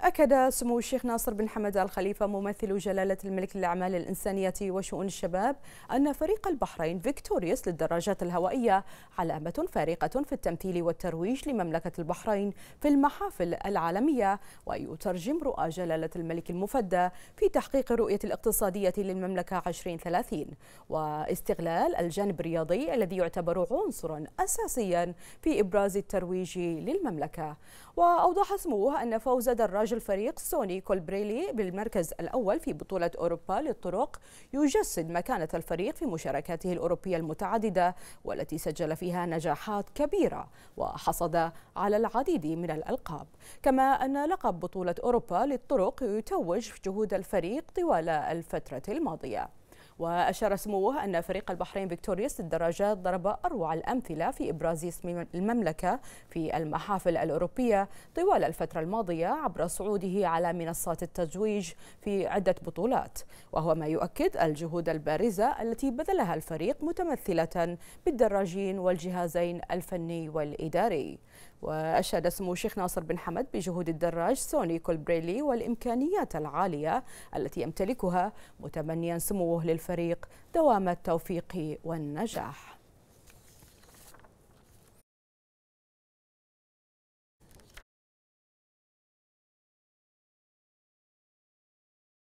أكد سمو الشيخ ناصر بن حمد الخليفة ممثل جلالة الملك للأعمال الإنسانية وشؤون الشباب أن فريق البحرين فيكتوريوس للدراجات الهوائية علامة فارقة في التمثيل والترويج لمملكة البحرين في المحافل العالمية ويترجم رؤى جلالة الملك المفدى في تحقيق الرؤية الاقتصادية للمملكة 2030 واستغلال الجانب الرياضي الذي يعتبر عنصرا أساسيا في إبراز الترويج للمملكة وأوضح سموه أن فوز دراجة إخراج الفريق سوني كولبريلي بالمركز الأول في بطولة أوروبا للطرق يجسد مكانة الفريق في مشاركاته الأوروبية المتعددة والتي سجل فيها نجاحات كبيرة وحصد على العديد من الألقاب كما أن لقب بطولة أوروبا للطرق يتوج جهود الفريق طوال الفترة الماضية وأشار سموه أن فريق البحرين فيكتوريوس للدراجات ضرب أروع الأمثلة في إبراز اسم المملكة في المحافل الأوروبية طوال الفترة الماضية عبر صعوده على منصات التتويج في عدة بطولات وهو ما يؤكد الجهود البارزة التي بذلها الفريق متمثلة بالدراجين والجهازين الفني والإداري وأشاد سمو الشيخ ناصر بن حمد بجهود الدراج سوني كولبريلي والإمكانيات العالية التي يمتلكها متمنيا سموه للفريق دوام التوفيق والنجاح